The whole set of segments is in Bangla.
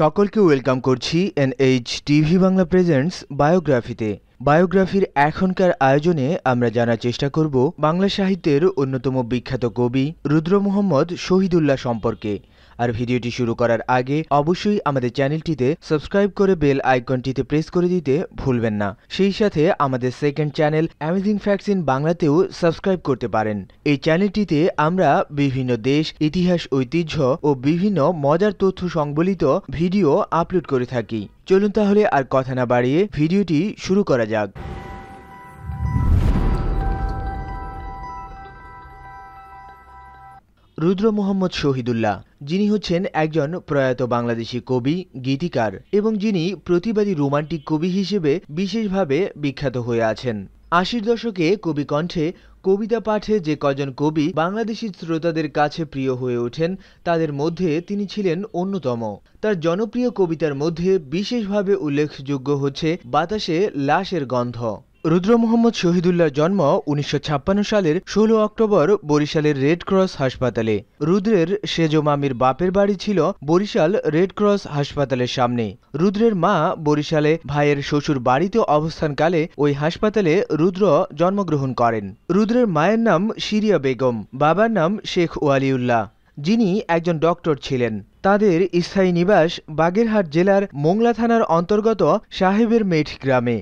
সকলকে ওয়েলকাম করছি N H TV Bangla presents বায়োগ্রাফিতে বায়োগ্রাফির এখনকার আয়োজনে আমরা জানার চেষ্টা করব বাংলা সাহিত্যের অন্যতম বিখ্যাত কবি রুদ্র মোহাম্মদ শহীদুল্লাহ সম্পর্কে আর ভিডিওটি শুরু করার আগে অবশ্যই আমাদের চ্যানেলটিতে সাবস্ক্রাইব করে বেল আইকনটিতে প্রেস করে দিতে ভুলবেন না সেই সাথে আমাদের second channel amazing facts in বাংলাতেও সাবস্ক্রাইব করতে পারেন এই চ্যানেলটিতে আমরা বিভিন্ন দেশ ইতিহাস ঐতিহ্য ও বিভিন্ন মজার তথ্য সংবলিত ভিডিও আপলোড করে থাকি চলুন তাহলে আর কথা না বাড়িয়ে ভিডিওটি শুরু করা যাক রুদ্র মোহাম্মদ শহীদুল্লাহ যিনি হচ্ছেন একজন প্রয়াত বাংলাদেশি কবি গীতিকার এবং যিনি প্রতিবাদী রোমান্টিক কবি হিসেবে বিশেষভাবে বিখ্যাত হয়ে আছেন আশির দশকে কবি কণ্ঠে কবিতা পাঠে যে কজন কবি বাংলাদেশি শ্রোতাদের কাছে প্রিয় হয়ে ওঠেন তাদের মধ্যে তিনি ছিলেন অন্যতম তার জনপ্রিয় কবিতার মধ্যে বিশেষভাবে উল্লেখযোগ্য হচ্ছে বাতাসে লাশের গন্ধ রুদ্র মোহাম্মদ শহীদুল্লাহর জন্ম উনিশশো সালের ষোলো অক্টোবর বরিশালের রেড ক্রস হাসপাতালে রুদ্রের সেজ মামির বাপের বাড়ি ছিল বরিশাল রেড ক্রস হাসপাতালের সামনে রুদ্রের মা বরিশালে ভাইয়ের শ্বশুর বাড়িতে অবস্থানকালে ওই হাসপাতালে রুদ্র জন্মগ্রহণ করেন রুদ্রের মায়ের নাম সিরিয়া বেগম বাবার নাম শেখ ওয়ালিউল্লাহ যিনি একজন ডক্টর ছিলেন তাদের স্থায়ী নিবাস বাগেরহাট জেলার মোংলা থানার অন্তর্গত সাহেবের মেঠ গ্রামে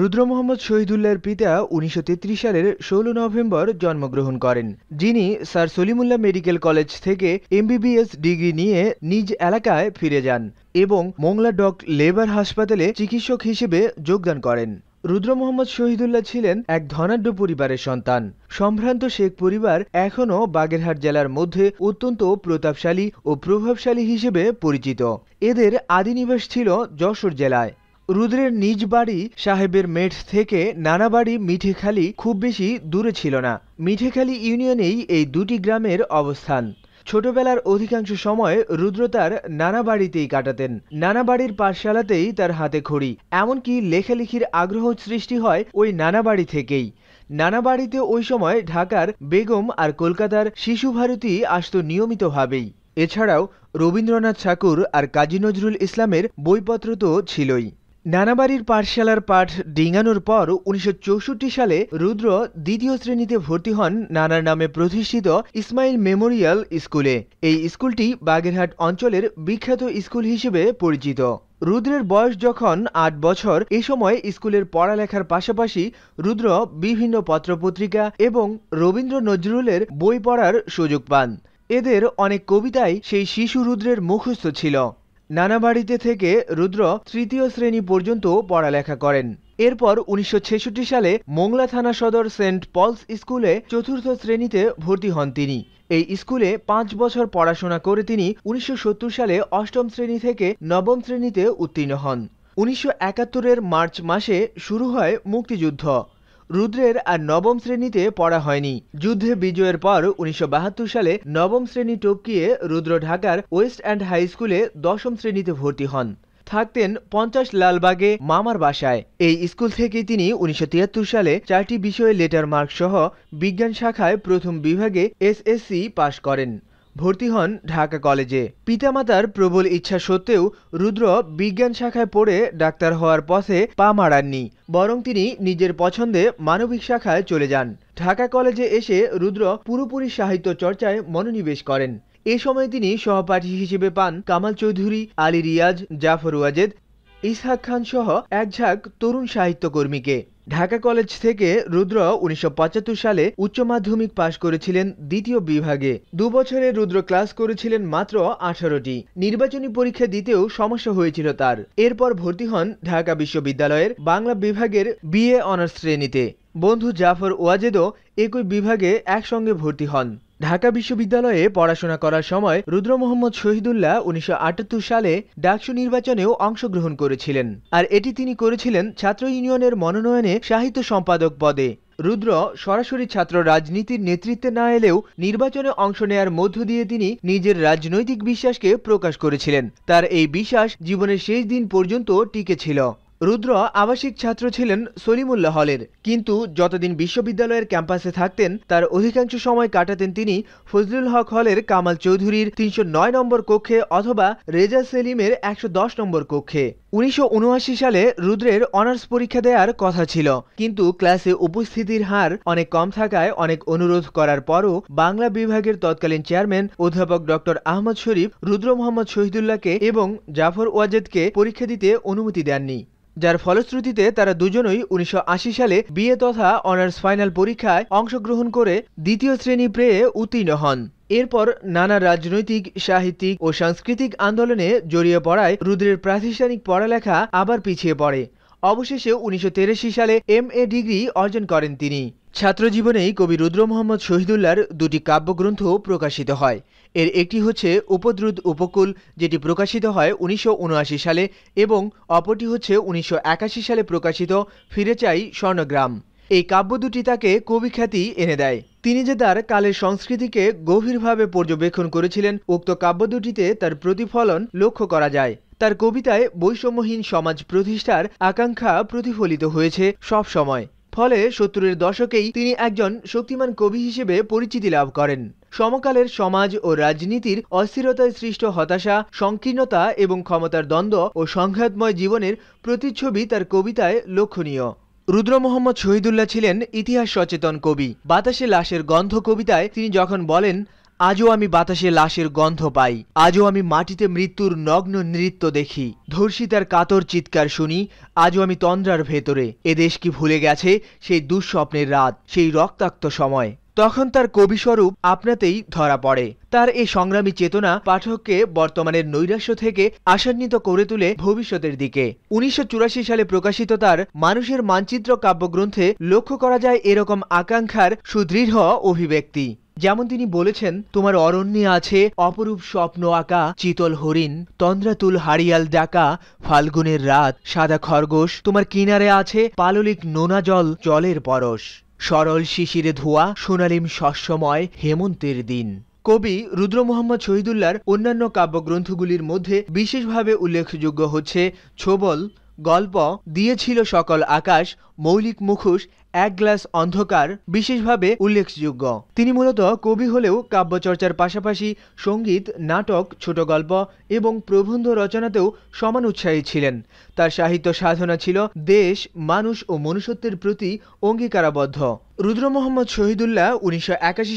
রুদ্র মোহাম্মদ শহীদুল্লাহর পিতা উনিশশো সালের ষোলো নভেম্বর জন্মগ্রহণ করেন যিনি স্যার সলিমুল্লাহ মেডিকেল কলেজ থেকে এমবিবিএস ডিগ্রি নিয়ে নিজ এলাকায় ফিরে যান এবং মোংলা ডক লেবার হাসপাতালে চিকিৎসক হিসেবে যোগদান করেন রুদ্র মোহাম্মদ শহীদুল্লাহ ছিলেন এক ধনাঢ্য পরিবারের সন্তান সম্ভ্রান্ত শেখ পরিবার এখনও বাগেরহাট জেলার মধ্যে অত্যন্ত প্রতাপশালী ও প্রভাবশালী হিসেবে পরিচিত এদের আদি নিবাস ছিল যশোর জেলায় রুদ্রের নিজ বাড়ি সাহেবের মেঠ থেকে নানা বাড়ি মিঠেখালি খুব বেশি দূরে ছিল না মিঠেখালি ইউনিয়নেই এই দুটি গ্রামের অবস্থান ছোটবেলার অধিকাংশ সময় রুদ্র তার নানা বাড়িতেই কাটাতেন নানা বাড়ির পাঠশালাতেই তার হাতে খড়ি এমনকি লেখালেখির আগ্রহ সৃষ্টি হয় ওই নানা বাড়ি থেকেই নানা বাড়িতে ওই সময় ঢাকার বেগম আর কলকাতার শিশু ভারতী আসত নিয়মিতভাবেই এছাড়াও রবীন্দ্রনাথ ঠাকুর আর কাজী নজরুল ইসলামের বইপত্র তো ছিলই নানাবাড়ির পাঠশালার পাঠ ডিঙানোর পর উনিশশো সালে রুদ্র দ্বিতীয় শ্রেণীতে ভর্তি হন নানার নামে প্রতিষ্ঠিত ইসমাইল মেমোরিয়াল স্কুলে এই স্কুলটি বাগেরহাট অঞ্চলের বিখ্যাত স্কুল হিসেবে পরিচিত রুদ্রের বয়স যখন আট বছর এ সময় স্কুলের পড়ালেখার পাশাপাশি রুদ্র বিভিন্ন পত্রপত্রিকা এবং রবীন্দ্র নজরুলের বই পড়ার সুযোগ পান এদের অনেক কবিতাই সেই শিশু রুদ্রের মুখস্থ ছিল নানা বাড়িতে থেকে রুদ্র তৃতীয় শ্রেণী পর্যন্ত পড়ালেখা করেন এরপর উনিশশো সালে মোংলা থানা সদর সেন্ট পলস স্কুলে চতুর্থ শ্রেণীতে ভর্তি হন তিনি এই স্কুলে পাঁচ বছর পড়াশোনা করে তিনি উনিশশো সালে অষ্টম শ্রেণী থেকে নবম শ্রেণীতে উত্তীর্ণ হন উনিশশো একাত্তরের মার্চ মাসে শুরু হয় মুক্তিযুদ্ধ রুদ্রের আর নবম শ্রেণীতে পড়া হয়নি যুদ্ধে বিজয়ের পর উনিশশো সালে নবম শ্রেণী টপকিয়ে রুদ্র ঢাকার ওয়েস্ট অ্যান্ড হাই স্কুলে দশম শ্রেণীতে ভর্তি হন থাকতেন পঞ্চাশ লালবাগে মামার বাসায় এই স্কুল থেকে তিনি উনিশশো সালে চারটি বিষয়ে লেটার মার্ক সহ বিজ্ঞান শাখায় প্রথম বিভাগে এসএসসি পাশ করেন ভর্তি হন ঢাকা কলেজে পিতামাতার প্রবল ইচ্ছা সত্ত্বেও রুদ্র বিজ্ঞান শাখায় পড়ে ডাক্তার হওয়ার পথে পা মারাননি বরং তিনি নিজের পছন্দে মানবিক শাখায় চলে যান ঢাকা কলেজে এসে রুদ্র পুরোপুরি সাহিত্য চর্চায় মনোনিবেশ করেন এ সময় তিনি সহপাঠী হিসেবে পান কামাল চৌধুরী আলী রিয়াজ জাফর ওয়াজেদ ইসহাক খান সহ একঝাঁক তরুণ সাহিত্যকর্মীকে ঢাকা কলেজ থেকে রুদ্র উনিশশো সালে উচ্চ মাধ্যমিক পাশ করেছিলেন দ্বিতীয় বিভাগে দুবছরে রুদ্র ক্লাস করেছিলেন মাত্র আঠারোটি নির্বাচনী পরীক্ষা দিতেও সমস্যা হয়েছিল তার এরপর ভর্তি হন ঢাকা বিশ্ববিদ্যালয়ের বাংলা বিভাগের বিএ অনার্স শ্রেণীতে বন্ধু জাফর ওয়াজেদও একই বিভাগে একসঙ্গে ভর্তি হন ঢাকা বিশ্ববিদ্যালয়ে পড়াশোনা করার সময় রুদ্র মোহাম্মদ শহীদুল্লাহ ১৯৭৮ সালে ডাকসু নির্বাচনেও অংশগ্রহণ করেছিলেন আর এটি তিনি করেছিলেন ছাত্র ইউনিয়নের মনোনয়নে সাহিত্য সম্পাদক পদে রুদ্র সরাসরি ছাত্র রাজনীতির নেতৃত্বে না এলেও নির্বাচনে অংশ নেয়ার মধ্য দিয়ে তিনি নিজের রাজনৈতিক বিশ্বাসকে প্রকাশ করেছিলেন তার এই বিশ্বাস জীবনের শেষ দিন পর্যন্ত টিকে ছিল রুদ্র আবাসিক ছাত্র ছিলেন সলিমুল্লাহ হলের কিন্তু যতদিন বিশ্ববিদ্যালয়ের ক্যাম্পাসে থাকতেন তার অধিকাংশ সময় কাটাতেন তিনি ফজলুল হক হলের কামাল চৌধুরীর তিনশো নম্বর কক্ষে অথবা রেজা সেলিমের একশো নম্বর কক্ষে উনিশশো সালে রুদ্রের অনার্স পরীক্ষা দেওয়ার কথা ছিল কিন্তু ক্লাসে উপস্থিতির হার অনেক কম থাকায় অনেক অনুরোধ করার পরও বাংলা বিভাগের তৎকালীন চেয়ারম্যান অধ্যাপক ডক্টর আহমদ শরীফ রুদ্র মোহাম্মদ শহীদুল্লাহকে এবং জাফর ওয়াজেদকে পরীক্ষা দিতে অনুমতি দেননি যার ফলশ্রুতিতে তারা দুজনই উনিশশো সালে বিএ তথা অনার্স ফাইনাল পরীক্ষায় অংশগ্রহণ করে দ্বিতীয় শ্রেণী পেয়ে উত্তীর্ণ হন এরপর নানা রাজনৈতিক সাহিত্যিক ও সাংস্কৃতিক আন্দোলনে জড়িয়ে পড়ায় রুদ্রের প্রাতিষ্ঠানিক পড়ালেখা আবার পিছিয়ে পড়ে অবশেষে উনিশশো সালে এম এ ডিগ্রি অর্জন করেন তিনি ছাত্রজীবনেই কবি রুদ্র মোহাম্মদ শহীদুল্লাহর দুটি কাব্যগ্রন্থ প্রকাশিত হয় এর একটি হচ্ছে উপদ্রুত উপকূল যেটি প্রকাশিত হয় উনিশশো সালে এবং অপরটি হচ্ছে উনিশশো সালে প্রকাশিত ফিরে চাই স্বর্ণগ্রাম এই কাব্য দুটি তাকে কবি খ্যাতি এনে দেয় তিনি যে তার কালের সংস্কৃতিকে গভীরভাবে পর্যবেক্ষণ করেছিলেন উক্ত কাব্য দুটিতে তার প্রতিফলন লক্ষ্য করা যায় তার কবিতায় বৈষম্যহীন সমাজ প্রতিষ্ঠার আকাঙ্ক্ষা প্রতিফলিত হয়েছে সব সময় ফলে সত্তরের দশকেই তিনি একজন শক্তিমান কবি হিসেবে পরিচিতি লাভ করেন সমকালের সমাজ ও রাজনীতির অস্থিরতায় সৃষ্ট হতাশা সংকীর্ণতা এবং ক্ষমতার দ্বন্দ্ব ও সংঘাতময় জীবনের প্রতিচ্ছবি তার কবিতায় লক্ষণীয় রুদ্র মোহাম্মদ শহীদুল্লাহ ছিলেন ইতিহাস সচেতন কবি বাতাসে লাশের গন্ধ কবিতায় তিনি যখন বলেন আজও আমি বাতাসে লাশের গন্ধ পাই আজও আমি মাটিতে মৃত্যুর নগ্ন নৃত্য দেখি ধর্ষিতার কাতর চিৎকার শুনি আজও আমি তন্দ্রার ভেতরে এদেশ কি ভুলে গেছে সেই দুঃস্বপ্নের রাত সেই রক্তাক্ত সময় তখন তার কবিস্বরূপ আপনাতেই ধরা পড়ে তার এই সংগ্রামী চেতনা পাঠককে বর্তমানের নৈরাশ্য থেকে আশান্বিত করে তুলে ভবিষ্যতের দিকে উনিশশো সালে প্রকাশিত তার মানুষের মানচিত্র কাব্যগ্রন্থে লক্ষ্য করা যায় এরকম আকাঙ্ক্ষার সুদৃঢ় অভিব্যক্তি যেমন তিনি বলেছেন তোমার অরণ্যে আছে অপরূপ স্বপ্ন আঁকা চিতল হরিণ তন্দ্রাতুল হারিয়াল ডাকা ফাল্গুনের রাত সাদা খরগোশ তোমার কিনারে আছে পাললিক নোনা জল জলের পরশ সরল শিশিরে ধোয়া সোনালিম শস্যময় হেমন্তের দিন কবি রুদ্র মোহাম্মদ শহীদুল্লাহর অন্যান্য কাব্যগ্রন্থগুলির মধ্যে বিশেষভাবে উল্লেখযোগ্য হচ্ছে ছোবল গল্প দিয়েছিল সকল আকাশ মৌলিক মুখোশ এক গ্লাস অন্ধকার বিশেষভাবে উল্লেখযোগ্য তিনি মূলত কবি হলেও কাব্যচর্চার পাশাপাশি সঙ্গীত নাটক ছোট গল্প এবং প্রবন্ধ রচনাতেও সমান উৎসাহী ছিলেন তার সাহিত্য সাধনা ছিল দেশ মানুষ ও মনুষ্যত্বের প্রতি অঙ্গীকারাবদ্ধ রুদ্র মোহাম্মদ শহীদুল্লাহ উনিশশো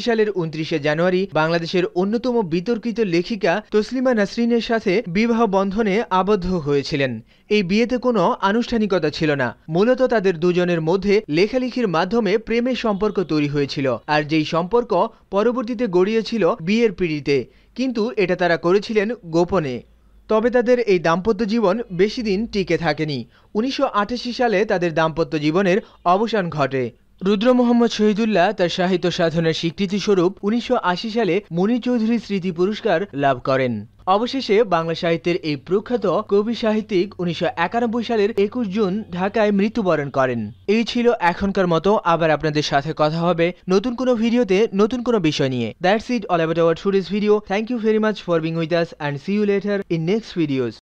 সালের উনত্রিশে জানুয়ারি বাংলাদেশের অন্যতম বিতর্কিত লেখিকা তসলিমা নাসরিনের সাথে বিবাহ বন্ধনে আবদ্ধ হয়েছিলেন এই বিয়েতে কোনো আনুষ্ঠানিকতা ছিল না মূলত তাদের দুজনের মধ্যে লেখালেখির মাধ্যমে প্রেমের সম্পর্ক তৈরি হয়েছিল আর যেই সম্পর্ক পরবর্তীতে গড়িয়েছিল বিয়ের পিড়িতে কিন্তু এটা তারা করেছিলেন গোপনে তবে তাদের এই দাম্পত্য জীবন বেশি দিন টিকে থাকেনি উনিশশো সালে তাদের দাম্পত্য জীবনের অবসান ঘটে রুদ্র মোহাম্মদ শহীদুল্লাহ তার সাহিত্য সাধনার স্বীকৃতিস্বরূপ উনিশশো সালে মনি চৌধুরী স্মৃতি পুরস্কার লাভ করেন অবশেষে বাংলা সাহিত্যের এই প্রখ্যাত কবি সাহিত্যিক উনিশশো সালের একুশ জুন ঢাকায় মৃত্যুবরণ করেন এই ছিল এখনকার মতো আবার আপনাদের সাথে কথা হবে নতুন কোনো ভিডিওতে নতুন কোনো বিষয় নিয়ে that's it all about our today's video thank you very much for being with us and see you later in next videos